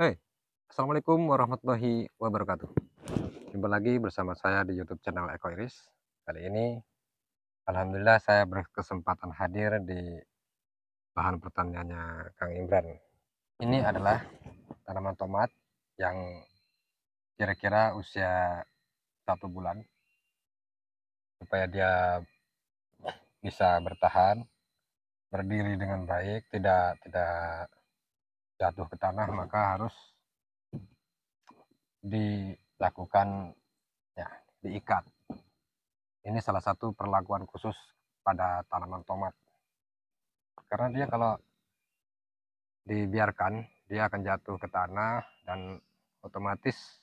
Hai, hey, Assalamualaikum warahmatullahi wabarakatuh. Jumpa lagi bersama saya di YouTube channel Eko Iris. Kali ini, Alhamdulillah saya berkesempatan hadir di bahan pertaniannya Kang Imran. Ini adalah tanaman tomat yang kira-kira usia satu bulan supaya dia bisa bertahan, berdiri dengan baik, tidak tidak jatuh ke tanah maka harus dilakukan ya diikat. Ini salah satu perlakuan khusus pada tanaman tomat. Karena dia kalau dibiarkan dia akan jatuh ke tanah dan otomatis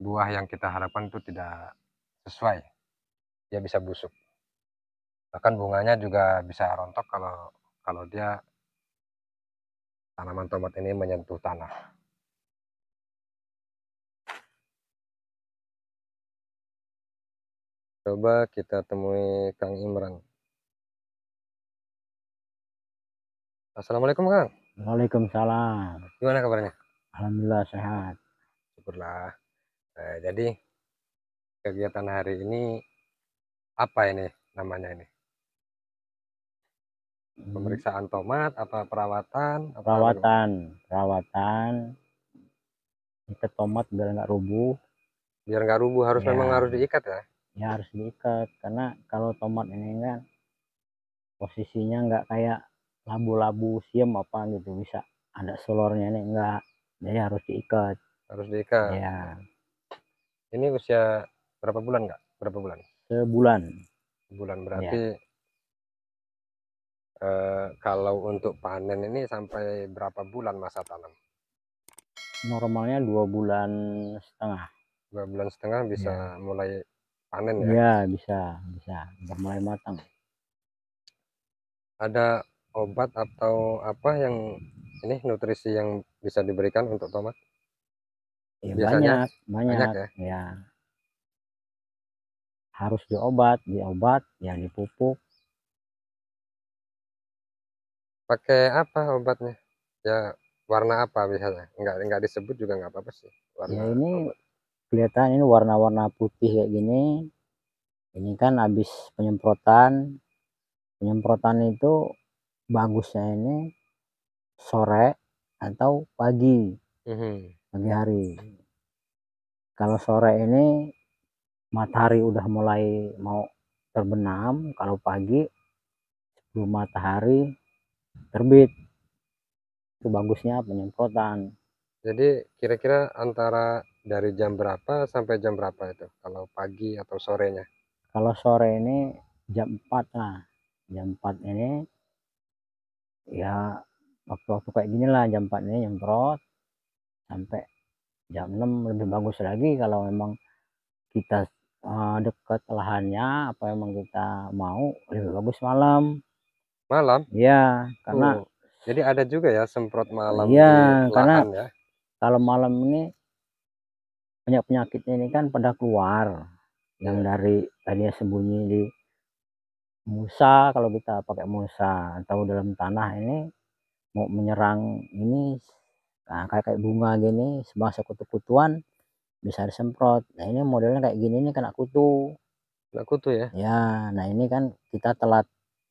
buah yang kita harapkan itu tidak sesuai dia bisa busuk bahkan bunganya juga bisa rontok kalau kalau dia tanaman tomat ini menyentuh tanah. Coba kita temui Kang Imran. Assalamualaikum Kang. Waalaikumsalam. Gimana kabarnya? Alhamdulillah sehat. Syukurlah. Eh, jadi kegiatan hari ini apa ini namanya ini? Hmm. pemeriksaan tomat apa perawatan apa perawatan apa? perawatan kita tomat biar nggak rubuh biar nggak rubuh harus ya. memang harus diikat ya ya harus diikat karena kalau tomat ini kan posisinya nggak kayak labu-labu siem apa gitu bisa ada selornya nih enggak jadi harus diikat harus diikat ya ini usia berapa bulan nggak berapa bulan sebulan sebulan berarti ya e, kalau untuk panen ini sampai berapa bulan masa tanam? Normalnya dua bulan setengah. Dua bulan setengah bisa ya. mulai panen ya? Iya bisa, bisa mulai matang. Ada obat atau apa yang ini nutrisi yang bisa diberikan untuk tomat? Ya, banyak, banyak, banyak ya. ya. Harus diobat, diobat, ya dipupuk, pakai apa obatnya ya warna apa misalnya? Enggak enggak disebut juga enggak apa-apa sih warna ya ini kelihatan ini warna-warna putih kayak gini ini kan habis penyemprotan penyemprotan itu bagusnya ini sore atau pagi mhm. pagi hari kalau sore ini matahari udah mulai mau terbenam kalau pagi sebelum matahari Terbit. Itu bagusnya penyemprotan. Jadi kira-kira antara dari jam berapa sampai jam berapa itu kalau pagi atau sorenya? Kalau sore ini jam 4 lah. Jam 4 ini ya waktu-waktu kayak gini lah jam 4 ini nyemprot sampai jam 6 lebih bagus lagi kalau memang kita uh, eh, dekat lahannya apa emang kita mau lebih bagus malam Malam? Iya, karena uh, jadi ada juga ya semprot malam. Iya, karena ya. kalau malam ini banyak penyakitnya ini kan pada keluar ya. yang iya. dari tadinya sembunyi di musa kalau kita pakai musa atau dalam tanah ini mau menyerang ini nah, kayak kayak bunga gini sebangsa kutu-kutuan bisa disemprot. Nah ini modelnya kayak gini ini kena kutu. Kena kutu ya? Ya, nah ini kan kita telat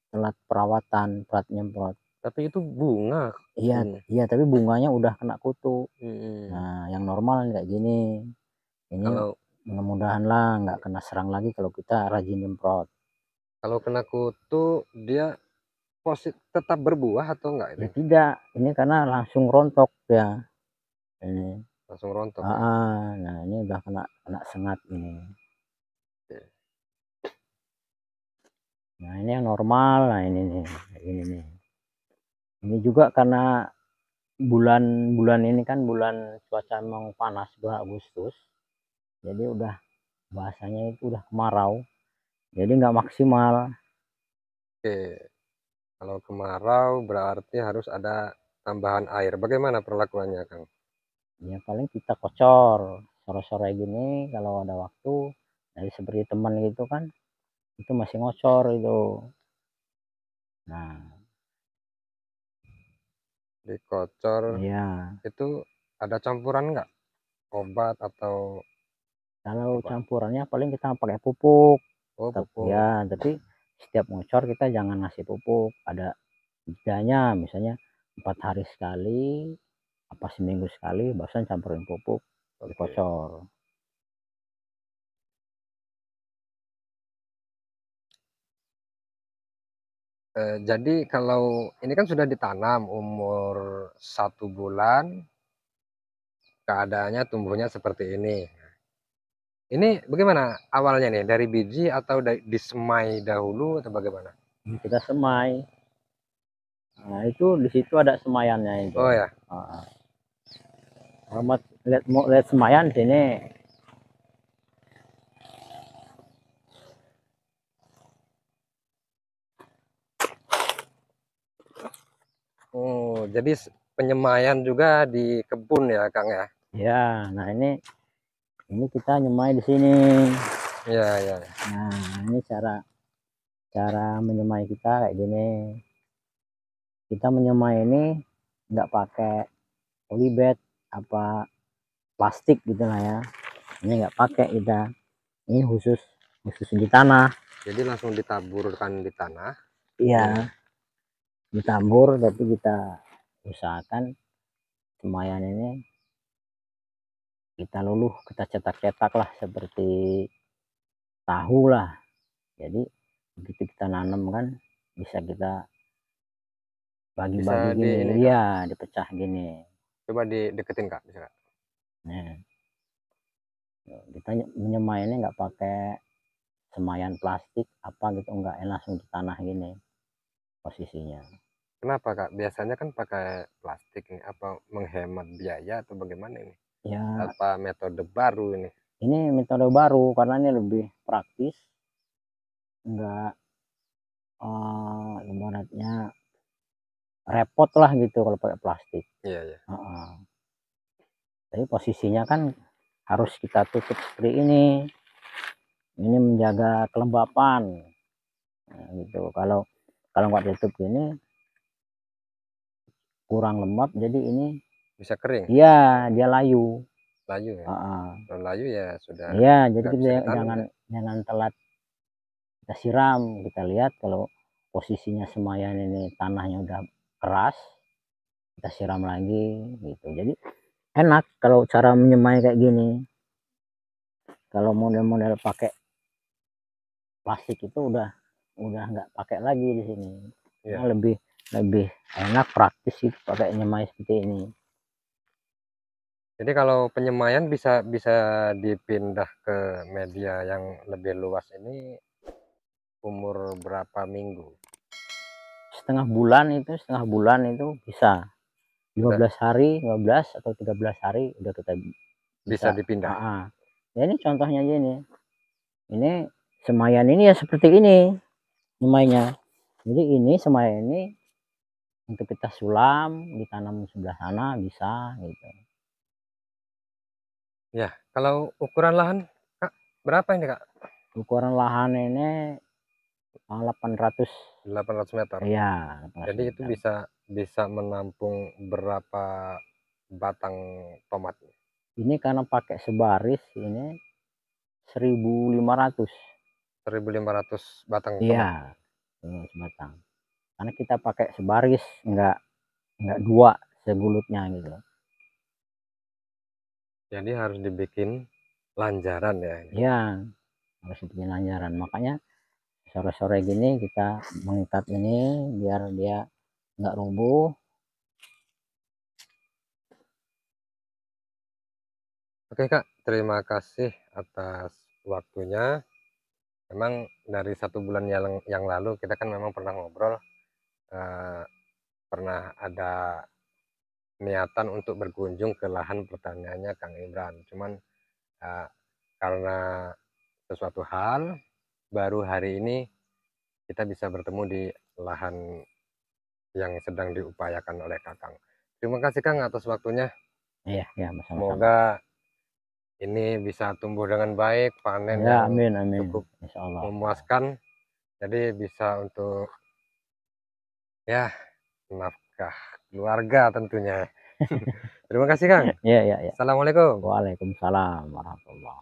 telat perawatan, telat nyemprot. Tapi itu bunga. Iya, iya tapi bunganya udah kena kutu. Hmm. Nah, yang normal kayak gini. Ini kalau mudah-mudahan lah nggak kena serang lagi kalau kita rajin nyemprot. Kalau kena kutu dia posit tetap berbuah atau enggak ini? Ya, tidak, ini karena langsung rontok ya. Ini langsung rontok. Ah, nah ini udah kena kena sengat ini. nah ini yang normal nah ini nih ini nih ini juga karena bulan-bulan ini kan bulan cuaca memang panas bulan Agustus jadi udah bahasanya itu udah kemarau jadi nggak maksimal oke kalau kemarau berarti harus ada tambahan air bagaimana perlakuannya Kang ya paling kita kocor sore-sore gini kalau ada waktu dari seperti teman gitu kan itu masih ngocor itu nah dikocor ya itu ada campuran enggak obat atau kalau obat. campurannya paling kita pakai pupuk oh, tapi, pupuk ya tapi setiap ngocor kita jangan ngasih pupuk ada jedanya misalnya empat hari sekali apa seminggu sekali barusan campurin pupuk okay. dikocor Eh, jadi kalau ini kan sudah ditanam umur satu bulan, keadaannya tumbuhnya seperti ini. Ini bagaimana awalnya nih dari biji atau dari, disemai dahulu atau bagaimana? Kita semai. Nah itu di situ ada semayannya itu. Oh ya. Nah, lihat mau lihat semayan sini jadi penyemayan juga di kebun ya, Kang ya? Ya, nah ini ini kita nyemai di sini. Ya, ya. Nah, ini cara cara menyemai kita kayak gini. Kita menyemai ini nggak pakai polybag apa plastik gitu lah ya. Ini nggak pakai kita. Ini khusus khusus di tanah. Jadi langsung ditaburkan di tanah. Iya. Ditabur tapi kita usahakan semayan ini kita luluh kita cetak-cetak lah seperti tahu lah jadi begitu kita nanam kan bisa kita bagi-bagi gini di, ya kan? dipecah gini coba deketin kak bisa kak nah kita menyemayannya nggak pakai semayan plastik apa gitu enggak enak eh, langsung di tanah gini posisinya Kenapa Kak? Biasanya kan pakai plastik nih, apa menghemat biaya atau bagaimana ini? Ya, Apa metode baru ini? ini metode baru karena ini lebih praktis. Enggak lembaratnya eh, uh, repot lah gitu kalau pakai plastik. Iya, iya. -uh. Tapi posisinya kan harus kita tutup seperti ini. Ini menjaga kelembapan. Nah, gitu. Kalau kalau nggak tutup ini kurang lembab jadi ini bisa kering iya dia layu layu ya uh -uh. kalau layu ya sudah iya jadi kita jangan ya. jangan telat kita siram kita lihat kalau posisinya semayan ini tanahnya udah keras kita siram lagi gitu jadi enak kalau cara menyemai kayak gini kalau model-model pakai plastik itu udah udah nggak pakai lagi di sini ya. lebih lebih enak praktis itu pakai nyemai seperti ini jadi kalau penyemaian bisa bisa dipindah ke media yang lebih luas ini umur berapa minggu? Setengah bulan itu, setengah bulan itu bisa. 15 hari, 15 atau 13 hari udah kita bisa, bisa dipindah. nah, Ya ini contohnya aja ini. Ini semayan ini ya seperti ini semainya. Jadi ini semayan ini untuk kita sulam ditanam sebelah sana bisa gitu ya kalau ukuran lahan kak berapa ini kak ukuran lahan ini 800 ah, 800 meter ya jadi meter. itu bisa bisa menampung berapa batang tomat ini karena pakai sebaris ini 1500 1500 batang ya tomat. batang karena kita pakai sebaris enggak nggak dua segulutnya gitu jadi ya, harus dibikin lanjaran ya iya harus dibikin lanjaran makanya sore-sore gini kita mengikat ini biar dia enggak rubuh Oke Kak, terima kasih atas waktunya. Memang dari satu bulan yang, yang lalu kita kan memang pernah ngobrol eh, pernah ada niatan untuk berkunjung ke lahan pertaniannya Kang Imran. Cuman eh, karena sesuatu hal baru hari ini kita bisa bertemu di lahan yang sedang diupayakan oleh Kakang. Terima kasih Kang atas waktunya. Iya, iya, Semoga ini bisa tumbuh dengan baik, panen ya, amin, amin. cukup memuaskan. Jadi bisa untuk ya nafkah keluarga tentunya. Terima kasih Kang. Ya ya ya. Assalamualaikum. Waalaikumsalam warahmatullah.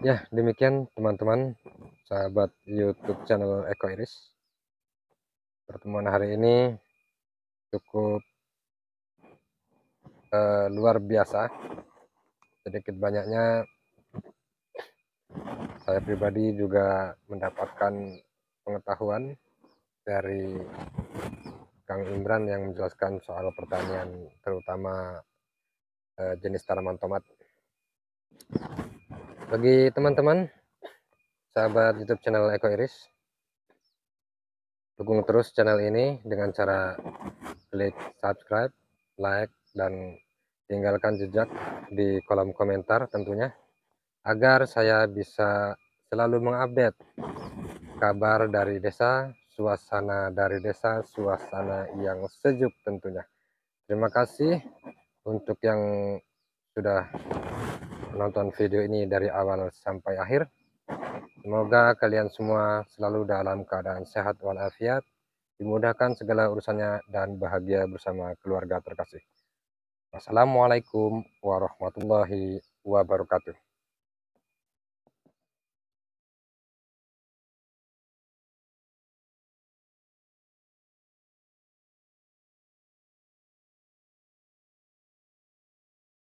Ya demikian teman-teman sahabat YouTube channel Eko Iris. Pertemuan hari ini cukup uh, luar biasa. Sedikit banyaknya saya pribadi juga mendapatkan pengetahuan dari Kang Imran yang menjelaskan soal pertanian terutama eh, jenis tanaman tomat. Bagi teman-teman sahabat YouTube channel Eko Iris, dukung terus channel ini dengan cara klik subscribe, like, dan tinggalkan jejak di kolom komentar tentunya agar saya bisa selalu mengupdate kabar dari desa, suasana dari desa, suasana yang sejuk tentunya. Terima kasih untuk yang sudah menonton video ini dari awal sampai akhir. Semoga kalian semua selalu dalam keadaan sehat walafiat, dimudahkan segala urusannya dan bahagia bersama keluarga terkasih. assalamualaikum warahmatullahi wabarakatuh.